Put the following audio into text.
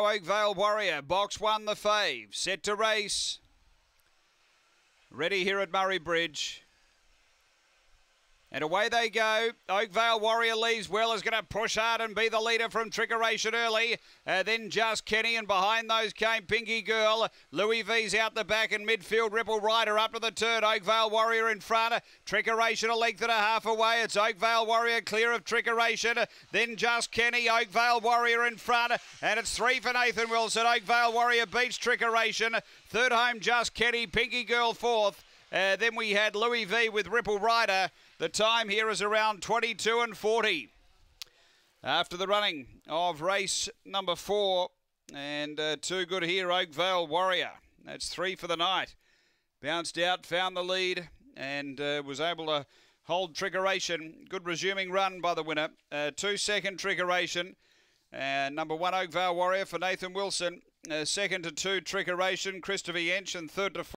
Oakvale Warrior, box one, the fave, set to race. Ready here at Murray Bridge. And away they go. Oakvale Warrior leaves well, is going to push hard and be the leader from Trickeration early. Uh, then Just Kenny, and behind those came Pinky Girl. Louis V's out the back, and midfield Ripple Rider up to the turn. Oakvale Warrior in front. Trickeration a length and a half away. It's Oakvale Warrior clear of Trickeration. Then Just Kenny, Oakvale Warrior in front. And it's three for Nathan Wilson. Oakvale Warrior beats Trickeration. Third home, Just Kenny. Pinky Girl fourth. Uh, then we had Louis V with Ripple Rider. The time here is around 22 and 40. After the running of race number four, and uh, two good here, Oakvale Warrior. That's three for the night. Bounced out, found the lead, and uh, was able to hold triggeration. Good resuming run by the winner. Uh, two second triggeration. Uh, number one, Oakvale Warrior for Nathan Wilson. Uh, second to two, triggeration, Christopher Yench, and third to four.